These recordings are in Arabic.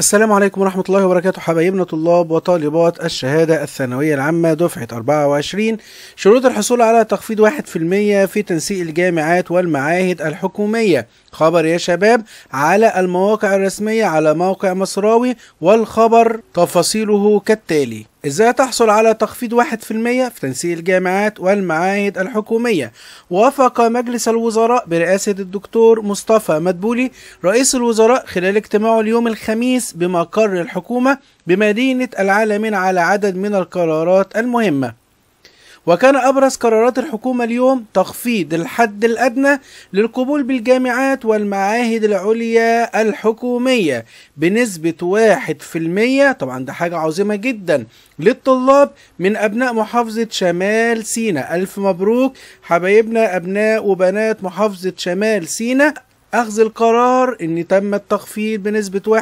السلام عليكم ورحمة الله وبركاته حبايبنا طلاب وطالبات الشهادة الثانوية العامة دفعة 24 شروط الحصول على تخفيض 1% في تنسيق الجامعات والمعاهد الحكومية خبر يا شباب على المواقع الرسمية على موقع مصراوي والخبر تفاصيله كالتالي ازاي تحصل على تخفيض 1% في تنسيق الجامعات والمعاهد الحكومية وافق مجلس الوزراء برئاسة الدكتور مصطفى مدبولي رئيس الوزراء خلال اجتماعه اليوم الخميس بمقر الحكومة بمدينة العالمين على عدد من القرارات المهمة وكان أبرز قرارات الحكومة اليوم تخفيض الحد الأدنى للقبول بالجامعات والمعاهد العليا الحكومية بنسبة 1% طبعا ده حاجة عظيمة جدا للطلاب من أبناء محافظة شمال سيناء ألف مبروك حبايبنا أبناء وبنات محافظة شمال سيناء أخذ القرار إن تم التخفيض بنسبة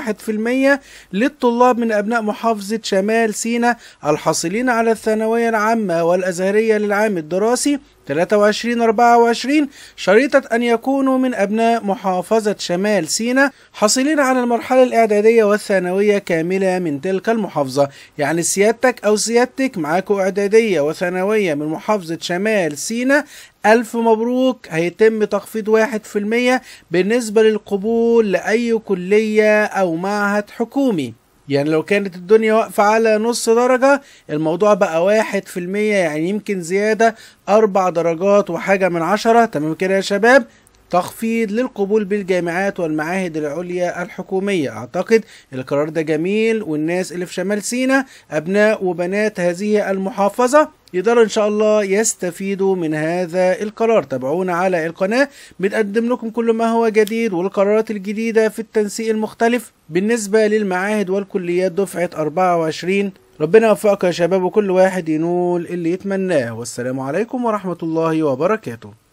1% للطلاب من أبناء محافظة شمال سيناء الحاصلين على الثانوية العامة والأزهرية للعام الدراسي 23 24 شريطة أن يكونوا من أبناء محافظة شمال سيناء حاصلين على المرحلة الإعدادية والثانوية كاملة من تلك المحافظة يعني سيادتك أو سيادتك معاكوا إعدادية وثانوية من محافظة شمال سيناء ألف مبروك هيتم تخفيض واحد في المية بالنسبة للقبول لأي كلية أو معهد حكومي يعني لو كانت الدنيا واقفة على نص درجة الموضوع بقى واحد في المية يعني يمكن زيادة أربع درجات وحاجة من عشرة تمام كده يا شباب تخفيض للقبول بالجامعات والمعاهد العليا الحكومية أعتقد القرار ده جميل والناس اللي في شمال سينا أبناء وبنات هذه المحافظة يقدروا ان شاء الله يستفيدوا من هذا القرار تابعونا على القناه بنقدم لكم كل ما هو جديد والقرارات الجديده في التنسيق المختلف بالنسبه للمعاهد والكليات دفعه 24 ربنا يوفقك يا شباب وكل واحد ينول اللي يتمناه والسلام عليكم ورحمه الله وبركاته